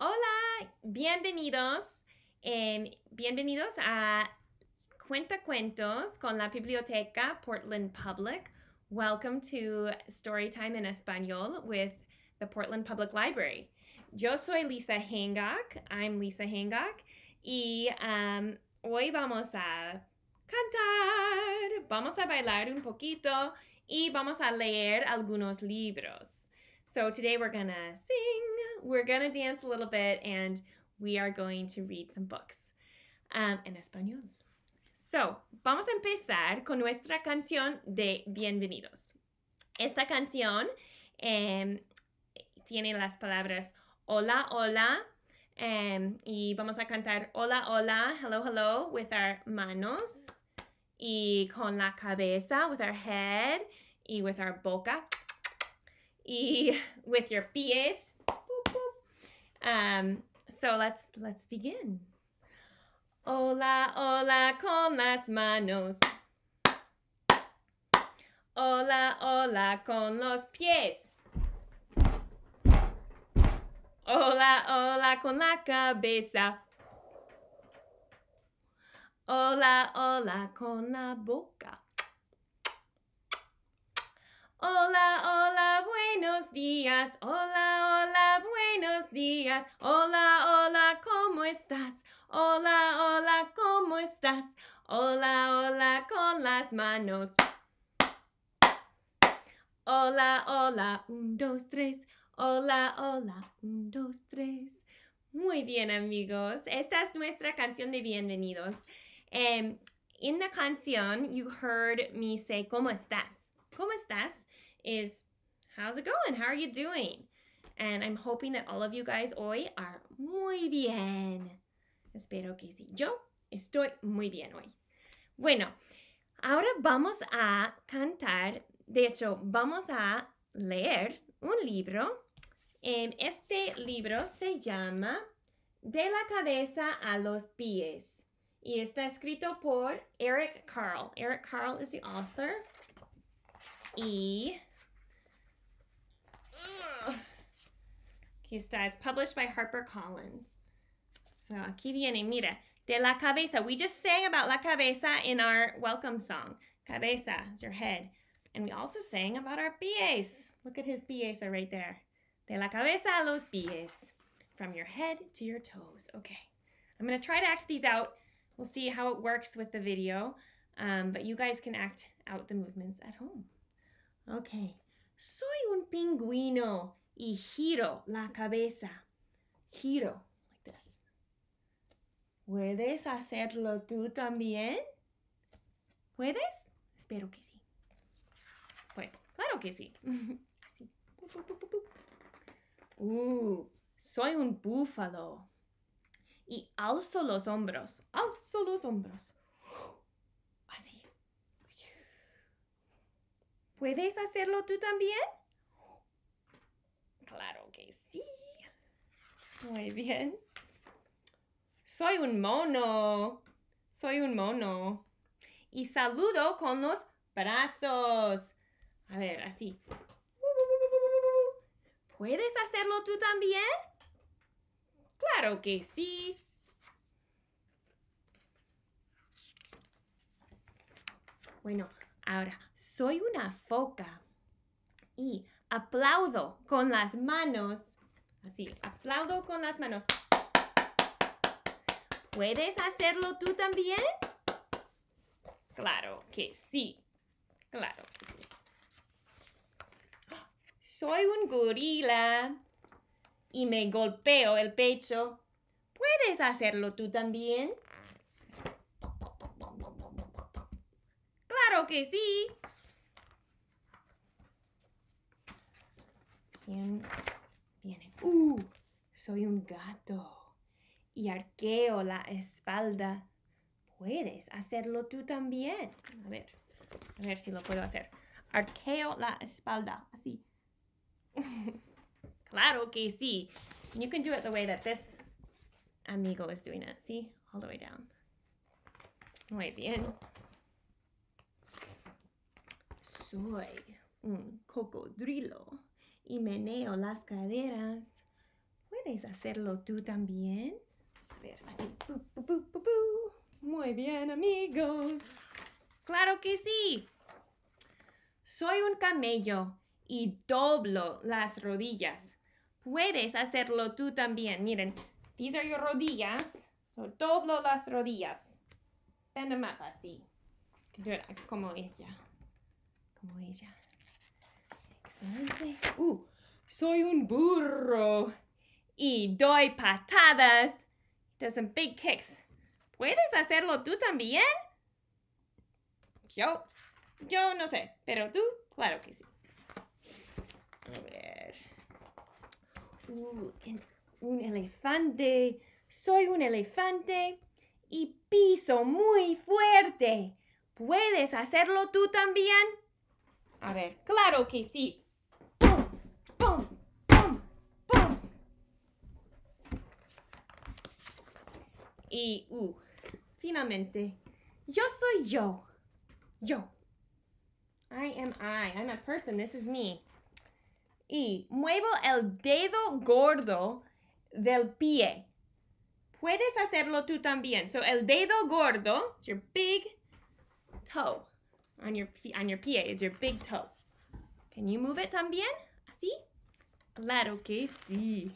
Hola, bienvenidos. Em, bienvenidos a Cuentacuentos con la Biblioteca Portland Public. Welcome to Storytime in Español with the Portland Public Library. Yo soy Lisa Hancock. I'm Lisa Hancock Y um, hoy vamos a cantar, vamos a bailar un poquito y vamos a leer algunos libros. So today we're gonna sing. we're going to dance a little bit and we are going to read some books um, en español. So, vamos a empezar con nuestra canción de Bienvenidos. Esta canción eh, tiene las palabras hola, hola, um, y vamos a cantar hola, hola, hello, hello with our manos y con la cabeza, with our head, y with our boca, y with your pies, um, so let's let's begin. Hola, hola con las manos. Hola, hola con los pies. Hola, hola con la cabeza. Hola, hola con la boca. Hola, hola, buenos días. Hola. días. Hola, hola, ¿cómo estás? Hola, hola, ¿cómo estás? Hola, hola, con las manos. Hola, hola, un, dos, tres. Hola, hola, un, dos, tres. Muy bien, amigos. Esta es nuestra canción de bienvenidos. En em, la canción, you heard me say, ¿Cómo estás? ¿Cómo estás? Is, how's it going? How are you doing? And I'm hoping that all of you guys hoy are muy bien. Espero que sí. Yo estoy muy bien hoy. Bueno, ahora vamos a cantar. De hecho, vamos a leer un libro. Este libro se llama De la cabeza a los pies y está escrito por Eric Carl. Eric Carl is the author. Y Aquí está. It's published by HarperCollins. So aquí viene, mira. De la cabeza. We just sang about la cabeza in our welcome song. Cabeza is your head. And we also sang about our pies. Look at his pies right there. De la cabeza a los pies. From your head to your toes. Okay. I'm going to try to act these out. We'll see how it works with the video. Um, but you guys can act out the movements at home. Okay. Soy un pingüino. y giro la cabeza. Giro. ¿Puedes hacerlo tú también? ¿Puedes? Espero que sí. Pues, claro que sí. Así. Uh, soy un búfalo. Y alzo los hombros. Alzo los hombros. Así. ¿Puedes hacerlo tú también? Muy bien. Soy un mono. Soy un mono. Y saludo con los brazos. A ver, así. ¿Puedes hacerlo tú también? Claro que sí. Bueno, ahora soy una foca y aplaudo con las manos. Así, aplaudo con las manos. ¿Puedes hacerlo tú también? Claro que sí. Claro que sí. Soy un gorila y me golpeo el pecho. ¿Puedes hacerlo tú también? Claro que sí. Bien. ¡Uh! Soy un gato. Y arqueo la espalda. Puedes hacerlo tú también. A ver, a ver si lo puedo hacer. Arqueo la espalda, así. claro que sí. You can do it the way that this amigo is doing it. See? All the way down. Muy bien. Soy un cocodrilo y meneo las caderas. Puedes hacerlo tú también. A ver, así. Muy bien, amigos. Claro que sí. Soy un camello y doblo las rodillas. Puedes hacerlo tú también. Miren, these are your rodillas. So, doblo las rodillas. Bend el así. Como ella. Como ella. Uh, soy un burro y doy patadas. Does some big kicks. ¿Puedes hacerlo tú también? Yo, yo no sé, pero tú, claro que sí. A ver. Uh, un elefante. Soy un elefante y piso muy fuerte. ¿Puedes hacerlo tú también? A ver, claro que sí. y Finalmente, yo soy yo. Yo. I am I. I'm a person. This is me. Y muevo el dedo gordo del pie. Puedes hacerlo tú también. So el dedo gordo, your big toe on your on your pie is your big toe. Can you move it también? Así? Claro que sí.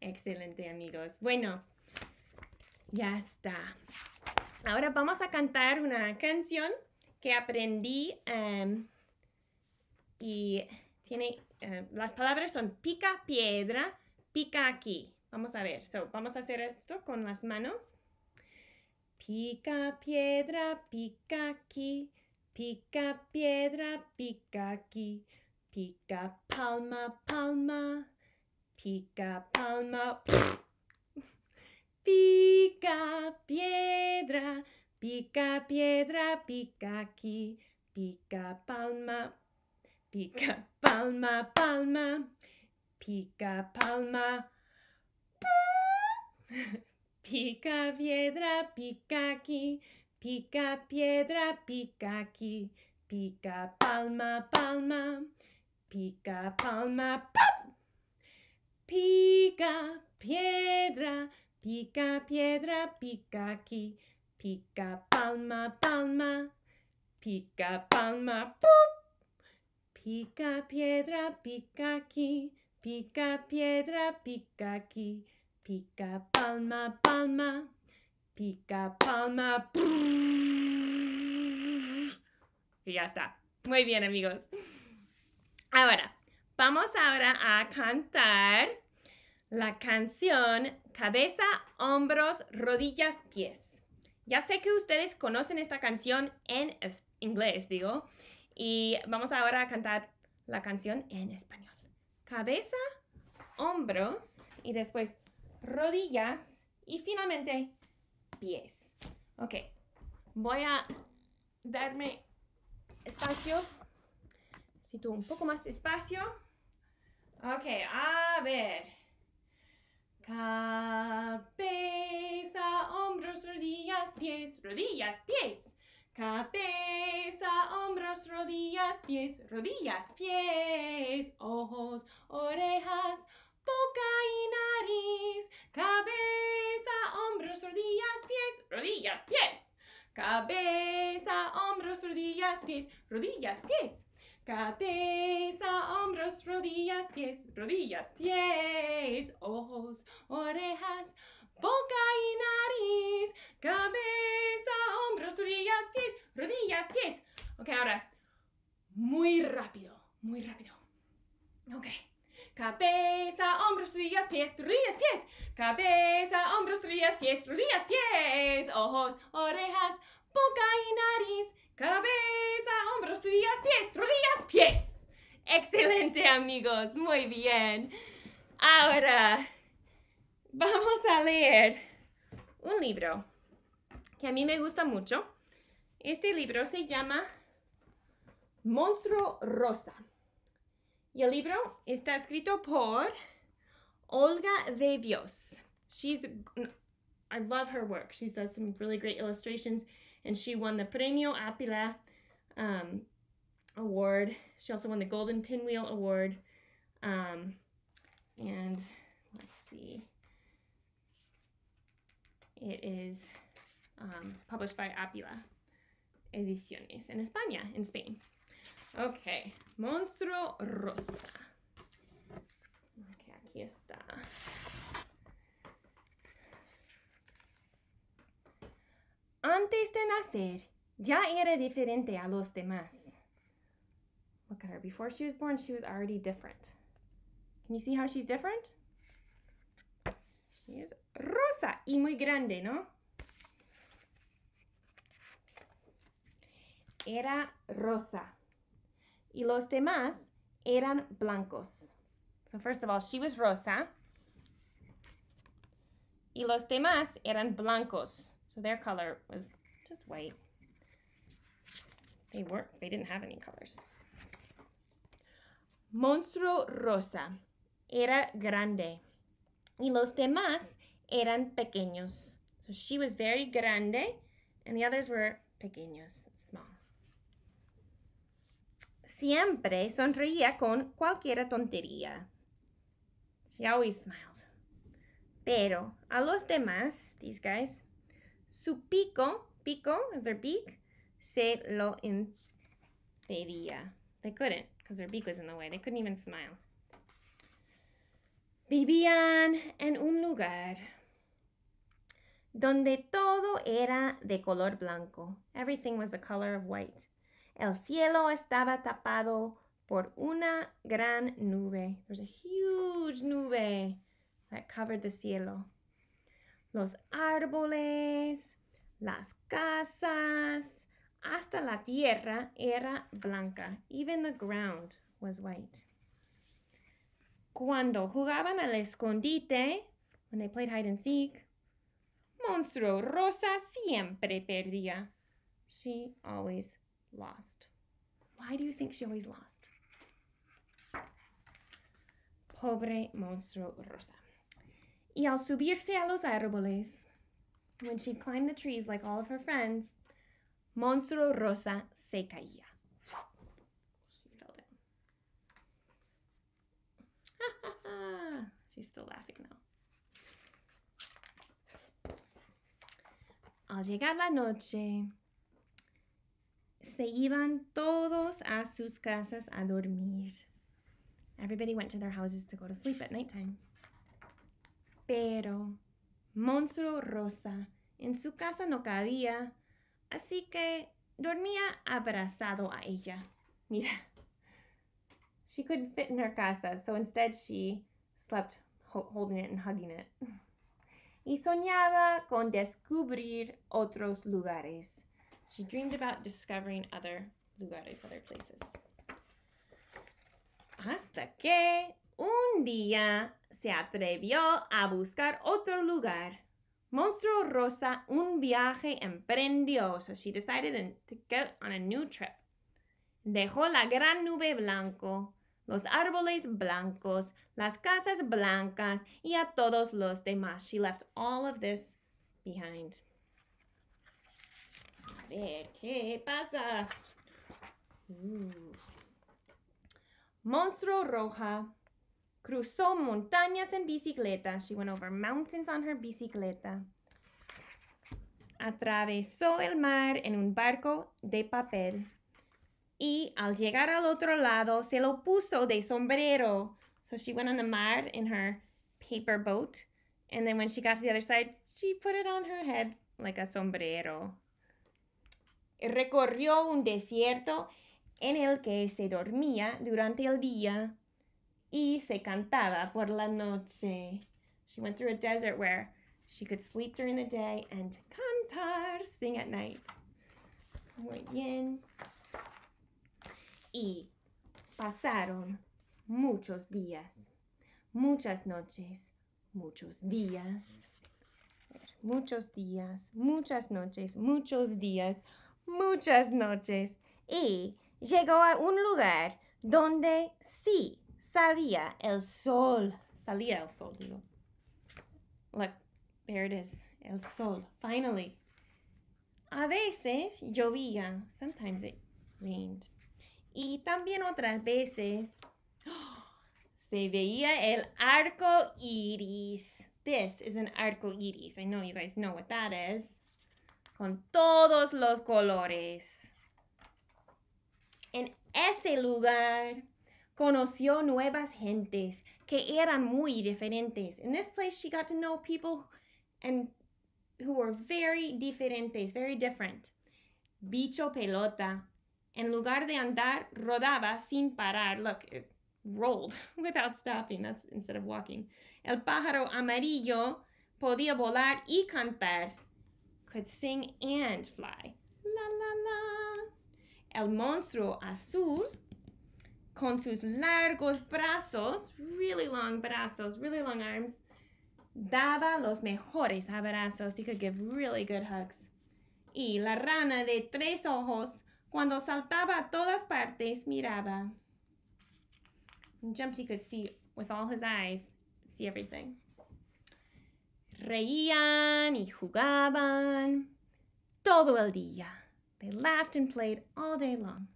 Excelente, amigos. Bueno, ya está. Ahora vamos a cantar una canción que aprendí em, y tiene, em, las palabras son pica piedra, pica aquí. Vamos a ver, vamos a hacer esto con las manos. Pica piedra, pica aquí, pica piedra, pica aquí, pica palma, palma, pica palma. Pica piedra, pica piedra, pica aquí, pica palma, pica palma, palma, pica palma. pica piedra, pica aquí, pica piedra, pica aquí, pica palma, palma, pica palma, pop! Pica piedra, Pica piedra, pica aquí, pica palma, palma, pica palma, ¡pum! Pica piedra, pica aquí, pica piedra, pica aquí, pica palma, palma, pica palma. ¡pum! Y ya está. Muy bien amigos. Ahora, vamos ahora a cantar la canción Cabeza, hombros, rodillas, pies. Ya sé que ustedes conocen esta canción en inglés, digo, y vamos ahora a cantar la canción en español. Cabeza, hombros y después rodillas y finalmente pies. Ok, voy a darme espacio. Necesito un poco más de espacio. Ok, a ver. Cabeza, hombros, rodillas, pies, rodillas, pies. Cabeza, hombros, rodillas, pies, rodillas, pies. Ojos, orejas, boca y nariz. Cabeza, hombros, rodillas, pies, rodillas, pies. Cabeza, hombros, rodillas, pies, rodillas, pies. Cabeza, hombros, rodillas, pies, rodillas, pies, ojos, orejas, boca y nariz. Cabeza, hombros, rodillas, pies, rodillas, pies. Ok, ahora, muy rápido, muy rápido. Ok. Cabeza, hombros, rodillas, pies, rodillas, pies. Cabeza, hombros, rodillas, pies, rodillas, pies. Ojos, orejas, boca y nariz. Cabeza, hombros, rodillas, pies, rodillas, pies. Excelente amigos, muy bien. Ahora vamos a leer un libro que a mí me gusta mucho. Este libro se llama Monstruo Rosa. Y el libro está escrito por Olga de Dios. I love her work. She does some really great illustrations. and she won the Premio Apila um, Award. She also won the Golden Pinwheel Award. Um, and let's see, it is um, published by Apila Ediciones in España, in Spain. Okay, Monstruo Rosa. Okay, aquí está. antes de nacer, ya era diferente a los demás. Look at her. Before she was born, she was already different. Can you see how she's different? She is rosa y muy grande, ¿no? Era rosa. Y los demás eran blancos. So first of all, she was rosa. Y los demás eran blancos. So their color was just white. They weren't, they didn't have any colors. Monstruo rosa era grande y los demás eran pequeños. So she was very grande and the others were pequeños, small. Siempre sonreía con cualquier tontería. She always smiled. Pero a los demás, these guys, Su pico, pico is their beak, se lo impedia. They couldn't because their beak was in the way. They couldn't even smile. Vivían en un lugar donde todo era de color blanco. Everything was the color of white. El cielo estaba tapado por una gran nube. There was a huge nube that covered the cielo. los árboles, las casas, hasta la tierra era blanca. Even the ground was white. Cuando jugaban al escondite, when they played hide and seek, Monstruo Rosa siempre perdía. She always lost. Why do you think she always lost? Pobre Monstruo Rosa. Y al subirse a los árboles, when she climbed the trees like all of her friends, Monstruo Rosa se caía. She fell down. She's still laughing now. Al llegar la noche, se iban todos a sus casas a dormir. Everybody went to their houses to go to sleep at nighttime. Pero Monstruo Rosa en su casa no cabía, así que dormía abrazado a ella. Mira. She couldn't fit in her casa, so instead she slept holding it and hugging it. Y soñaba con descubrir otros lugares. She dreamed about discovering other lugares, other places. Hasta que un día se atrevió a buscar otro lugar. Monstruo Rosa un viaje emprendió, so she decided to go on a new trip. Dejó la gran nube blanco, los árboles blancos, las casas blancas y a todos los demás. She left all of this behind. ¿qué pasa? Mm. Monstruo Roja Cruzó montañas en bicicleta. She went over mountains on her bicicleta. Atravesó el mar en un barco de papel. Y al llegar al otro lado se lo puso de sombrero. So she went on the mar in her paper boat. And then when she got to the other side, she put it on her head like a sombrero. Recorrió un desierto en el que se dormía durante el día y se cantaba por la noche. She went through a desert where she could sleep during the day and cantar, sing at night. Muy bien. Y pasaron muchos días, muchas noches, muchos días, muchos días, muchas noches, muchos días, muchas noches. Y llegó a un lugar donde sí ¡Salía el sol, salía el sol, Look, there it is, el sol, finally. A veces llovía, sometimes it rained. Y también otras veces se veía el arco iris. This is an arco iris. I know you guys know what that is. Con todos los colores. En ese lugar conoció nuevas gentes que eran muy diferentes. In this place, she got to know people and who were very diferentes, very different. Bicho pelota. En lugar de andar, rodaba sin parar. Look, it rolled without stopping. That's instead of walking. El pájaro amarillo podía volar y cantar. Could sing and fly. La la la. El monstruo azul con sus largos brazos, really long brazos, really long arms, daba los mejores abrazos. He could give really good hugs. Y la rana de tres ojos, cuando saltaba a todas partes, miraba. jumped, he could see with all his eyes, see everything. Reían y jugaban todo el día. They laughed and played all day long.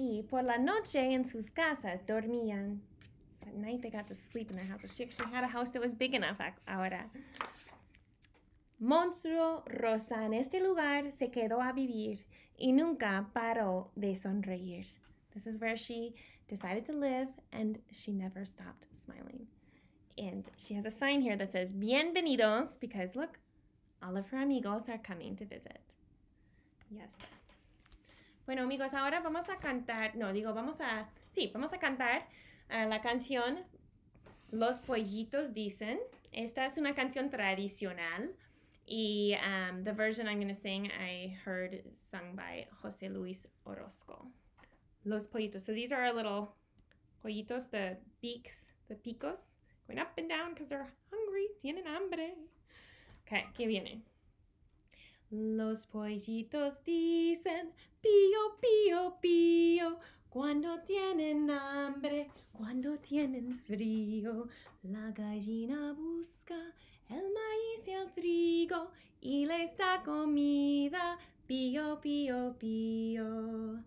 Y por la noche en sus casas dormían. So at night they got to sleep in their houses. She actually had a house that was big enough ahora. Monstruo Rosa en este lugar se quedó a vivir y nunca paró de sonreír. This is where she decided to live and she never stopped smiling. And she has a sign here that says Bienvenidos because look, all of her amigos are coming to visit. Yes, Bueno, amigos, ahora vamos a cantar, no, digo, vamos a, sí, vamos a cantar ah, la canción Los pollitos dicen. Esta es una canción tradicional y um, the version I'm going to sing I heard sung by José Luis Orozco. Los pollitos. So these are our little pollitos, the beaks, the picos, going up and down because they're hungry. Tienen hambre. Okay, ¿qué viene. Los pollitos dicen, Pío, pío, pío, cuando tienen hambre, cuando tienen frío, la gallina busca el maíz y el trigo y le da comida, pío, pío, pío.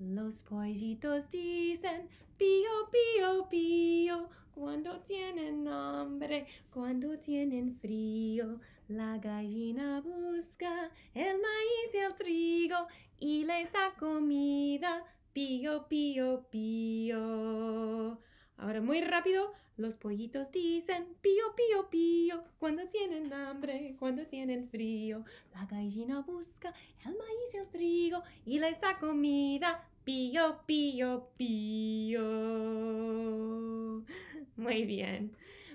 Los pollitos dicen, pío, pío, pío cuando tienen hambre, cuando tienen frío, la gallina busca el maíz y el trigo y les da comida. Pío, pío, pío. Ahora muy rápido, los pollitos dicen pío, pío, pío, cuando tienen hambre, cuando tienen frío. La gallina busca el maíz y el trigo y les da comida. Pío, pío, pío. Muy bien.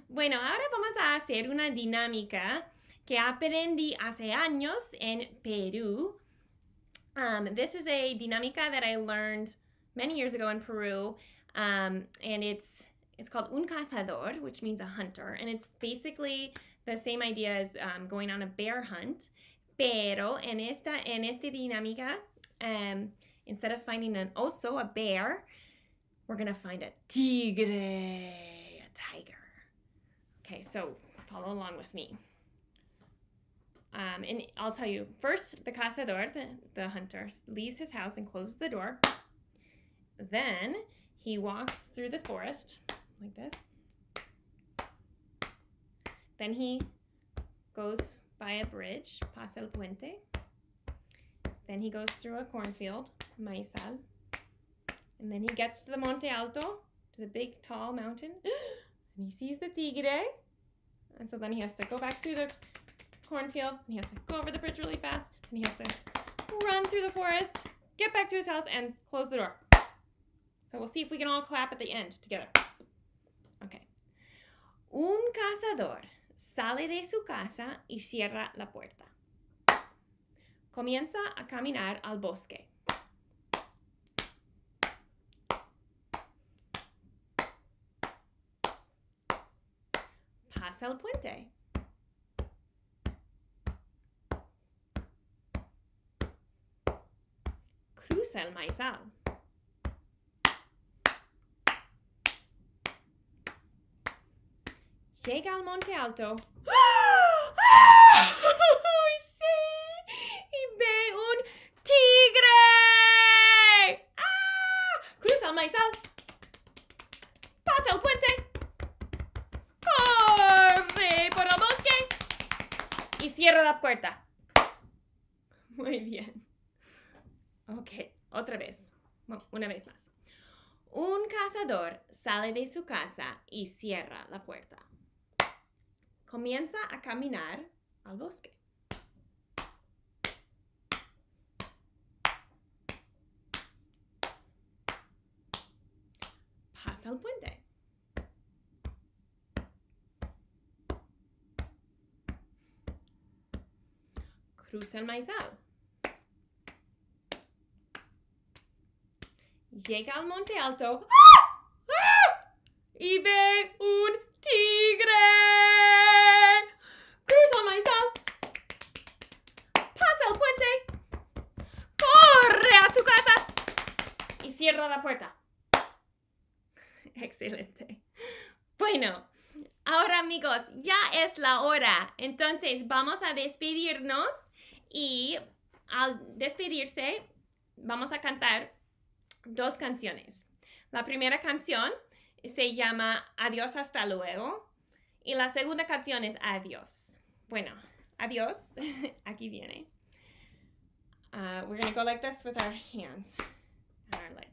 Bueno, ahora vamos a hacer una dinámica que aprendí hace años en Perú. Um, this is a dinámica that I learned many years ago in Peru, um, and it's it's called un cazador, which means a hunter, and it's basically the same idea as um, going on a bear hunt. Pero en esta en esta dinámica, um, instead of finding an oso, a bear, we're gonna find a tigre tiger. Okay, so follow along with me. Um, and I'll tell you first, the cazador, the, the hunter, leaves his house and closes the door. Then he walks through the forest like this. Then he goes by a bridge, pasa el puente. Then he goes through a cornfield, maizal. And then he gets to the Monte Alto, to the big tall mountain. And he sees the tigre. And so then he has to go back through the cornfield. And he has to go over the bridge really fast. And he has to run through the forest, get back to his house, and close the door. So we'll see if we can all clap at the end together. Okay. Un cazador sale de su casa y cierra la puerta. Comienza a caminar al bosque. el puente. Cruza el maizal. Llega al monte alto. ¡Ah! ¡Ah! casa y cierra la puerta. Comienza a caminar al bosque. Pasa al puente. Cruza el maizal. Llega al monte alto y ve un tigre. el maizal. Pasa el puente. Corre a su casa. Y cierra la puerta. Excelente. Bueno, ahora amigos, ya es la hora. Entonces vamos a despedirnos y al despedirse vamos a cantar dos canciones. La primera canción se llama Adiós hasta luego y la segunda canción es Adiós. Bueno, adiós. Aquí viene. Ah, we're going go like this with our hands and our legs.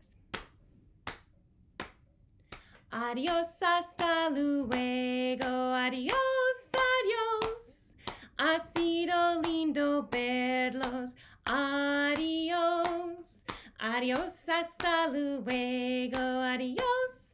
Adiós hasta luego, adiós, adiós. Ha sido lindo verlos, adiós. Adiós hasta luego, adiós.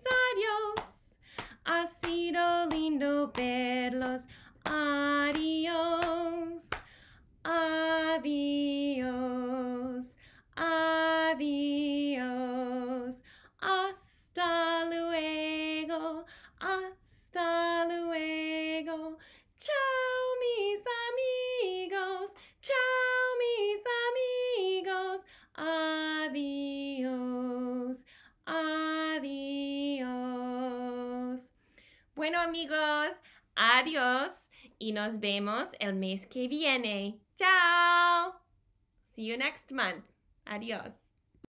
amigos. Adiós y nos vemos el mes que viene. Chao. See you next month. Adiós.